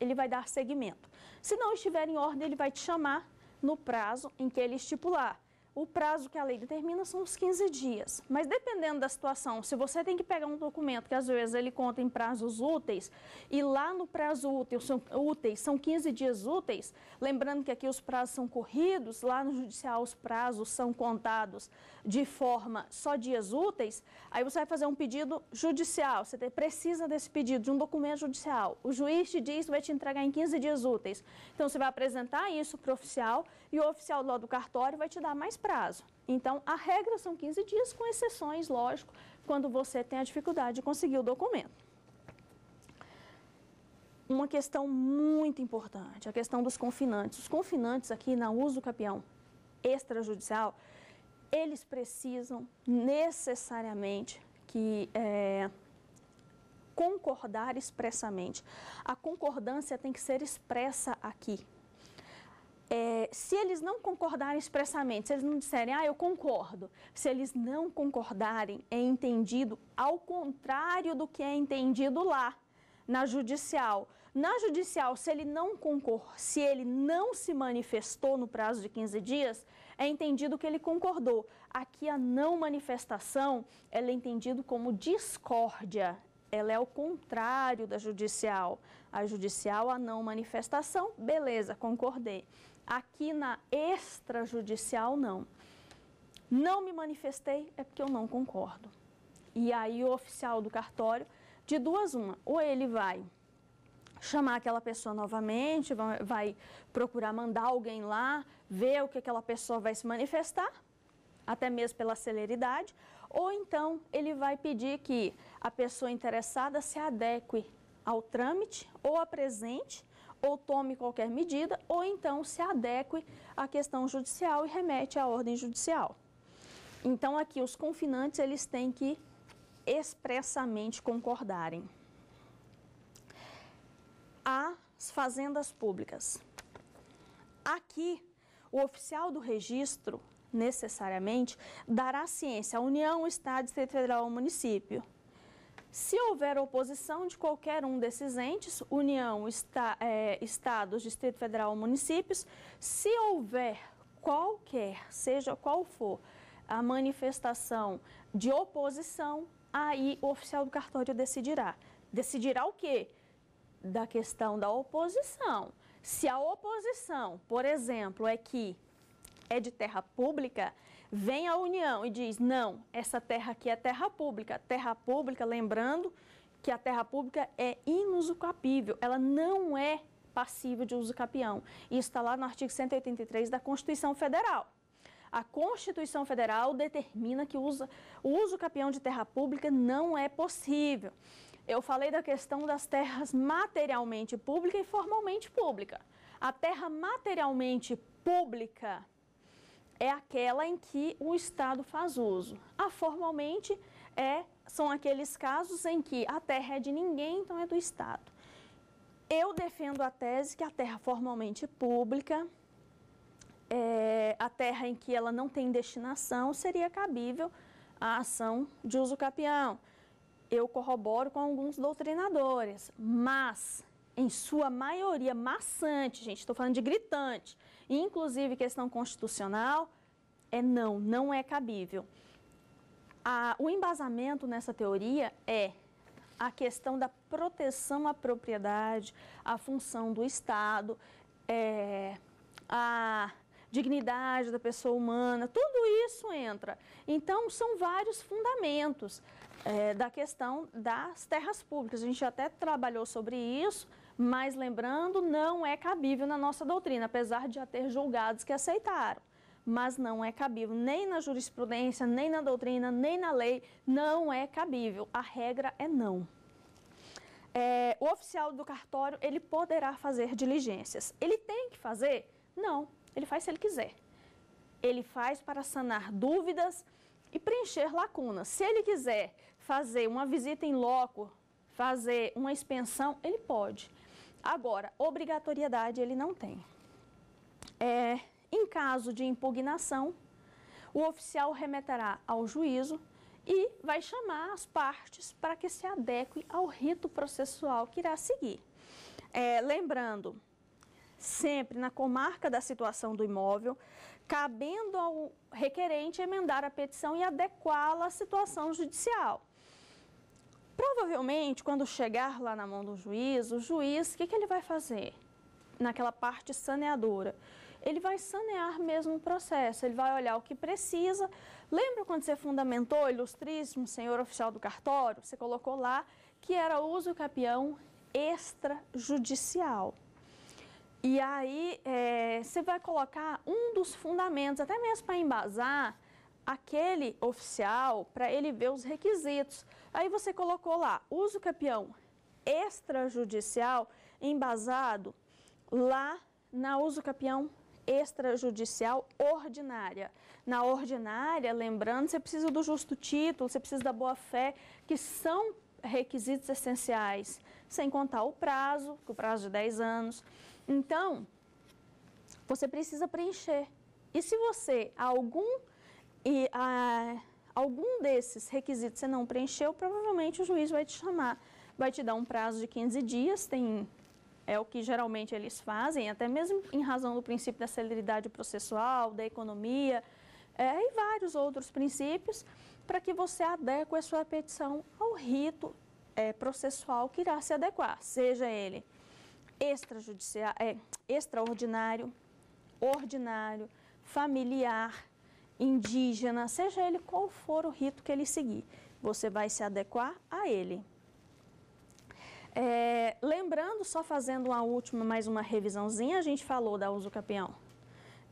ele vai dar seguimento. Se não estiver em ordem, ele vai te chamar no prazo em que ele estipular o prazo que a lei determina são os 15 dias. Mas dependendo da situação, se você tem que pegar um documento que às vezes ele conta em prazos úteis e lá no prazo útil são, úteis, são 15 dias úteis, lembrando que aqui os prazos são corridos, lá no judicial os prazos são contados de forma só dias úteis, aí você vai fazer um pedido judicial, você precisa desse pedido, de um documento judicial. O juiz te diz que vai te entregar em 15 dias úteis. Então você vai apresentar isso para o oficial e o oficial lá do cartório vai te dar mais prazo. Então, a regra são 15 dias, com exceções, lógico, quando você tem a dificuldade de conseguir o documento. Uma questão muito importante, a questão dos confinantes. Os confinantes aqui na uso do capião extrajudicial, eles precisam necessariamente que é, concordar expressamente. A concordância tem que ser expressa aqui é, se eles não concordarem expressamente, se eles não disserem, ah, eu concordo, se eles não concordarem, é entendido ao contrário do que é entendido lá, na judicial. Na judicial, se ele não concor, se ele não se manifestou no prazo de 15 dias, é entendido que ele concordou. Aqui a não manifestação, ela é entendido como discórdia, ela é o contrário da judicial. A judicial, a não manifestação, beleza, concordei. Aqui na extrajudicial, não. Não me manifestei é porque eu não concordo. E aí o oficial do cartório, de duas uma, ou ele vai chamar aquela pessoa novamente, vai procurar mandar alguém lá, ver o que aquela pessoa vai se manifestar, até mesmo pela celeridade, ou então ele vai pedir que a pessoa interessada se adeque ao trâmite ou apresente ou tome qualquer medida, ou então se adeque à questão judicial e remete à ordem judicial. Então, aqui, os confinantes, eles têm que expressamente concordarem. As fazendas públicas. Aqui, o oficial do registro, necessariamente, dará ciência à União, Estado, Distrito Federal ou município se houver oposição de qualquer um desses entes, União, está, é, Estados, Distrito Federal ou municípios, se houver qualquer, seja qual for, a manifestação de oposição, aí o oficial do cartório decidirá. Decidirá o quê? Da questão da oposição. Se a oposição, por exemplo, é que é de terra pública, Vem a União e diz: não, essa terra aqui é terra pública. Terra pública, lembrando que a terra pública é inusucapível, ela não é passível de uso capião. Isso está lá no artigo 183 da Constituição Federal. A Constituição Federal determina que usa, o uso capião de terra pública não é possível. Eu falei da questão das terras materialmente pública e formalmente pública. A terra materialmente pública é aquela em que o Estado faz uso. Ah, formalmente é, são aqueles casos em que a terra é de ninguém, então é do Estado. Eu defendo a tese que a terra formalmente pública, é, a terra em que ela não tem destinação, seria cabível a ação de uso capião. Eu corroboro com alguns doutrinadores, mas em sua maioria, maçante, gente, estou falando de gritante, inclusive questão constitucional, é não, não é cabível. A, o embasamento nessa teoria é a questão da proteção à propriedade, a função do Estado, é, a dignidade da pessoa humana, tudo isso entra. Então, são vários fundamentos é, da questão das terras públicas. A gente até trabalhou sobre isso mas lembrando, não é cabível na nossa doutrina, apesar de já ter julgados que aceitaram mas não é cabível. Nem na jurisprudência, nem na doutrina, nem na lei, não é cabível. A regra é não. É, o oficial do cartório, ele poderá fazer diligências. Ele tem que fazer? Não. Ele faz se ele quiser. Ele faz para sanar dúvidas e preencher lacunas. Se ele quiser fazer uma visita em loco, fazer uma expensão, ele pode. Agora, obrigatoriedade ele não tem. É, em caso de impugnação, o oficial remeterá ao juízo e vai chamar as partes para que se adequem ao rito processual que irá seguir. É, lembrando, sempre na comarca da situação do imóvel, cabendo ao requerente emendar a petição e adequá-la à situação judicial. Provavelmente, quando chegar lá na mão do juiz, o juiz, o que, que ele vai fazer? Naquela parte saneadora. Ele vai sanear mesmo o processo, ele vai olhar o que precisa. Lembra quando você fundamentou, ilustríssimo senhor oficial do cartório? Você colocou lá que era uso capião extrajudicial. E aí é, você vai colocar um dos fundamentos, até mesmo para embasar aquele oficial, para ele ver os requisitos. Aí você colocou lá, uso campeão extrajudicial embasado lá na uso campeão extrajudicial ordinária. Na ordinária, lembrando, você precisa do justo título, você precisa da boa-fé, que são requisitos essenciais, sem contar o prazo, que o prazo de 10 anos. Então, você precisa preencher. E se você, algum... E, ah, algum desses requisitos você não preencheu, provavelmente o juiz vai te chamar, vai te dar um prazo de 15 dias, tem é o que geralmente eles fazem, até mesmo em razão do princípio da celeridade processual, da economia é, e vários outros princípios, para que você adeque a sua petição ao rito é, processual que irá se adequar, seja ele extrajudicial, é, extraordinário, ordinário, familiar, indígena, seja ele qual for o rito que ele seguir, você vai se adequar a ele. É, lembrando, só fazendo uma última, mais uma revisãozinha, a gente falou da uso usucapião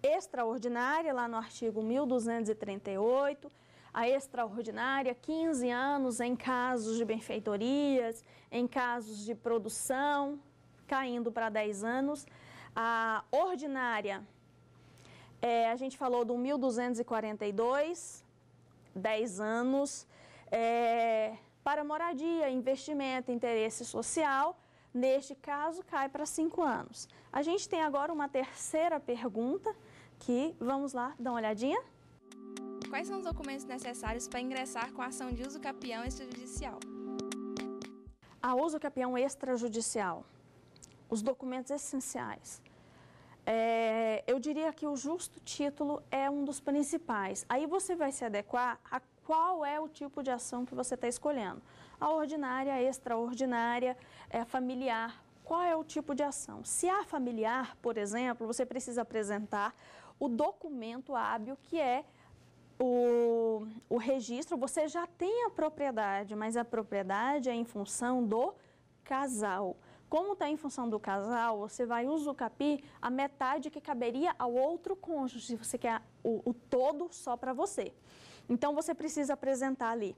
extraordinária lá no artigo 1238, a extraordinária 15 anos em casos de benfeitorias, em casos de produção, caindo para 10 anos, a ordinária é, a gente falou do 1242, 10 anos, é, para moradia, investimento, interesse social. Neste caso, cai para 5 anos. A gente tem agora uma terceira pergunta que vamos lá dar uma olhadinha. Quais são os documentos necessários para ingressar com a ação de uso capião extrajudicial? A uso capião extrajudicial. Os documentos essenciais é, eu diria que o justo título é um dos principais. Aí você vai se adequar a qual é o tipo de ação que você está escolhendo. A ordinária, a extraordinária, é familiar. Qual é o tipo de ação? Se a familiar, por exemplo, você precisa apresentar o documento hábil que é o, o registro. Você já tem a propriedade, mas a propriedade é em função do casal. Como está em função do casal, você vai usucapir a metade que caberia ao outro cônjuge, se você quer o, o todo só para você. Então, você precisa apresentar ali,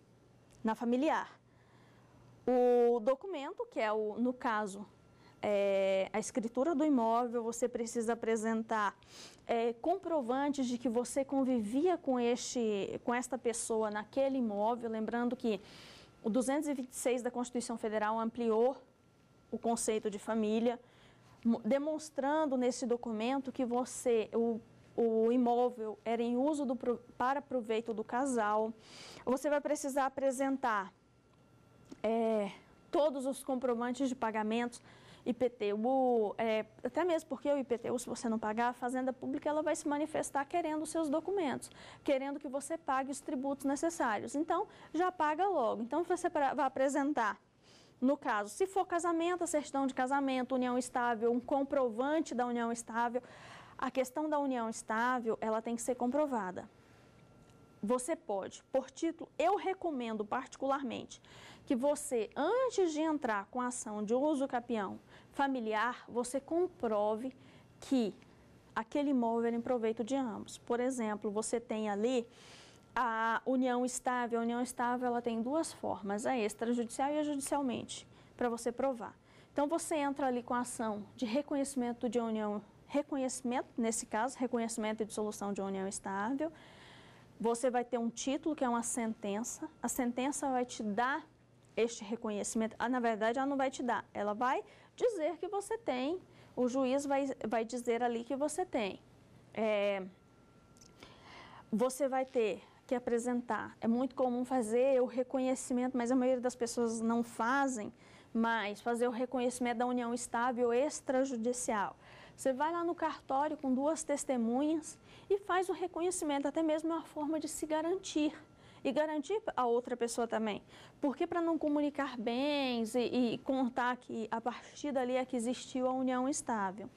na familiar, o documento, que é, o, no caso, é, a escritura do imóvel, você precisa apresentar é, comprovantes de que você convivia com, este, com esta pessoa naquele imóvel. Lembrando que o 226 da Constituição Federal ampliou o conceito de família, demonstrando nesse documento que você, o, o imóvel era em uso do, para proveito do casal. Você vai precisar apresentar é, todos os comprovantes de pagamentos, IPTU, é, até mesmo porque o IPTU, se você não pagar, a Fazenda Pública ela vai se manifestar querendo os seus documentos, querendo que você pague os tributos necessários. Então, já paga logo. Então, você vai apresentar no caso. Se for casamento, a certidão de casamento, união estável, um comprovante da união estável. A questão da união estável, ela tem que ser comprovada. Você pode, por título, eu recomendo particularmente que você, antes de entrar com a ação de uso capião familiar, você comprove que aquele imóvel é em proveito de ambos. Por exemplo, você tem ali a união estável, a união estável ela tem duas formas, a é extrajudicial e a é judicialmente, para você provar. Então você entra ali com a ação de reconhecimento de união, reconhecimento, nesse caso, reconhecimento e dissolução de união estável. Você vai ter um título que é uma sentença. A sentença vai te dar este reconhecimento. Ah, na verdade, ela não vai te dar, ela vai dizer que você tem, o juiz vai, vai dizer ali que você tem. É, você vai ter que apresentar. É muito comum fazer o reconhecimento, mas a maioria das pessoas não fazem mas fazer o reconhecimento da união estável extrajudicial. Você vai lá no cartório com duas testemunhas e faz o reconhecimento, até mesmo uma forma de se garantir e garantir a outra pessoa também. Porque para não comunicar bens e, e contar que a partir dali é que existiu a união estável.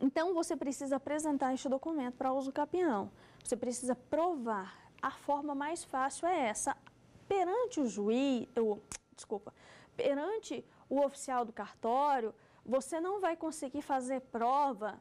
Então, você precisa apresentar este documento para uso capião. Você precisa provar. A forma mais fácil é essa. Perante o juiz, eu, desculpa, perante o oficial do cartório, você não vai conseguir fazer prova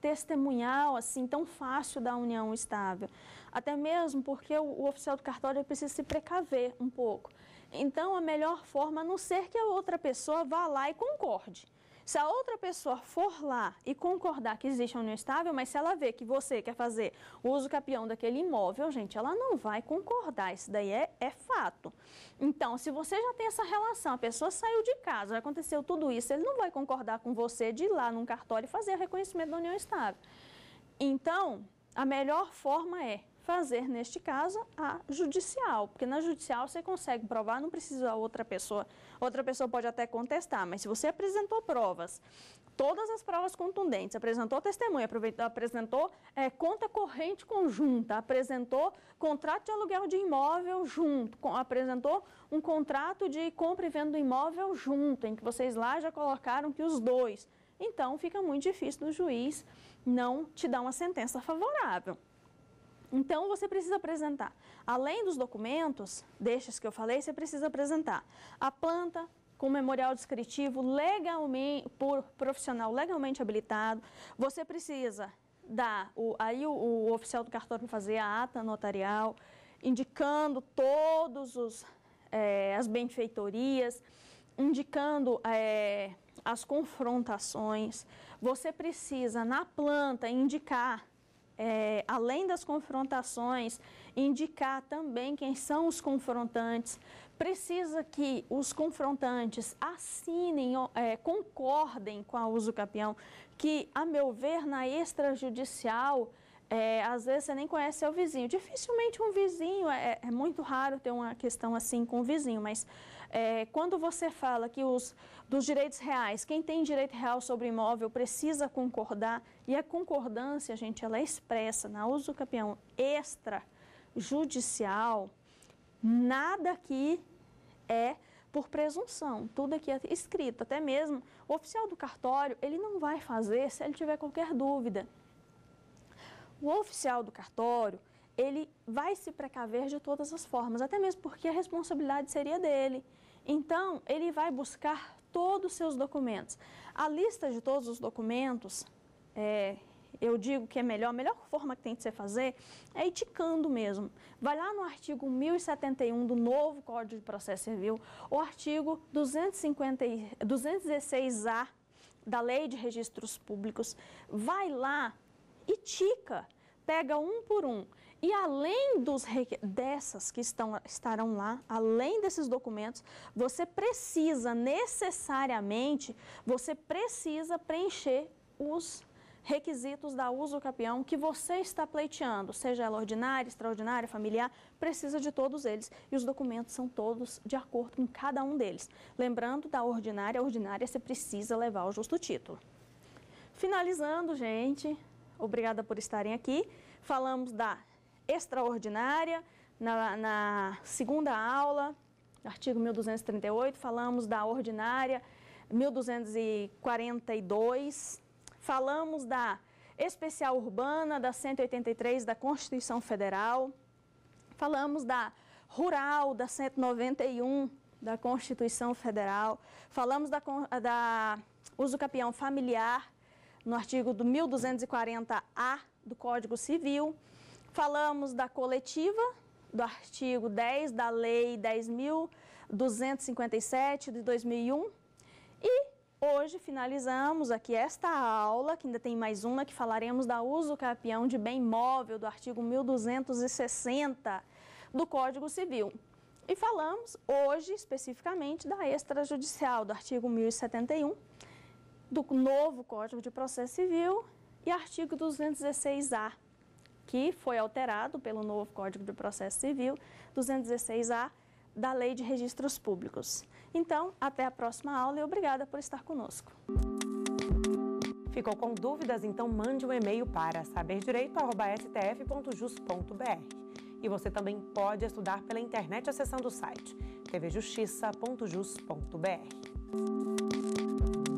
testemunhal assim tão fácil da união estável. Até mesmo porque o, o, oficial do cartório precisa se precaver um pouco. Então, a melhor forma, a não ser que a outra pessoa vá lá e concorde. Se a outra pessoa for lá e concordar que existe a união estável, mas se ela vê que você quer fazer o uso capião daquele imóvel, gente, ela não vai concordar. Isso daí é, é fato. Então, se você já tem essa relação, a pessoa saiu de casa, aconteceu tudo isso, ele não vai concordar com você de ir lá num cartório e fazer o reconhecimento da união estável. Então, a melhor forma é fazer, neste caso, a judicial, porque na judicial você consegue provar, não precisa outra pessoa, outra pessoa pode até contestar, mas se você apresentou provas, todas as provas contundentes, apresentou testemunha, apresentou é, conta corrente conjunta, apresentou contrato de aluguel de imóvel junto, com, apresentou um contrato de compra e venda do imóvel junto, em que vocês lá já colocaram que os dois. Então, fica muito difícil do juiz não te dar uma sentença favorável. Então você precisa apresentar, além dos documentos, destes que eu falei, você precisa apresentar a planta com memorial descritivo legalmente por profissional legalmente habilitado. Você precisa dar o, aí o, o oficial do cartório fazer a ata notarial, indicando todos é, as benfeitorias, indicando é, as confrontações. Você precisa na planta indicar é, além das confrontações, indicar também quem são os confrontantes. Precisa que os confrontantes assinem, é, concordem com a uso capião, que, a meu ver, na extrajudicial, é, às vezes você nem conhece seu vizinho. Dificilmente um vizinho, é, é, muito raro ter uma questão assim com o vizinho, mas é, quando você fala que os dos direitos reais, quem tem direito real sobre imóvel precisa concordar, e a concordância, gente, ela é expressa na uso campeão extrajudicial, nada aqui é por presunção, tudo aqui é escrito, até mesmo o oficial do cartório, ele não vai fazer se ele tiver qualquer dúvida. O oficial do cartório, ele vai se precaver de todas as formas, até mesmo porque a responsabilidade seria dele. Então, ele vai buscar todos os seus documentos. A lista de todos os documentos, é, eu digo que é melhor, a melhor forma que tem de se fazer é ir ticando mesmo. Vai lá no artigo 1071 do novo Código de Processo Civil, o artigo 250, 216A da Lei de Registros Públicos. Vai lá e tica, pega um por um. E além dos, dessas que estão, estarão lá, além desses documentos, você precisa necessariamente, você precisa preencher os requisitos da uso capião que você está pleiteando, seja ela ordinária, extraordinária, familiar, precisa de todos eles. E os documentos são todos de acordo com cada um deles. Lembrando da ordinária, ordinária você precisa levar o justo título. Finalizando, gente, obrigada por estarem aqui. Falamos da extraordinária. Na, na segunda aula, artigo 1238, falamos da ordinária, 1242, falamos da especial urbana, da 183 da Constituição Federal, falamos da rural, da 191 da Constituição Federal, falamos da, da uso capião familiar, no artigo do 1240-A do Código Civil, Falamos da coletiva, do artigo 10 da Lei 10.257 de 2001. E hoje finalizamos aqui esta aula, que ainda tem mais uma, que falaremos da uso capião de bem móvel, do artigo 1260 do Código Civil. E falamos hoje especificamente da extrajudicial, do artigo 1071 do novo Código de Processo Civil e artigo 216-A que foi alterado pelo novo Código de Processo Civil 216A da Lei de Registros Públicos. Então, até a próxima aula e obrigada por estar conosco. Ficou com dúvidas? Então mande um e-mail para saberdireito.stf.jus.br. E você também pode estudar pela internet acessando o site tvjustiça.jus.br.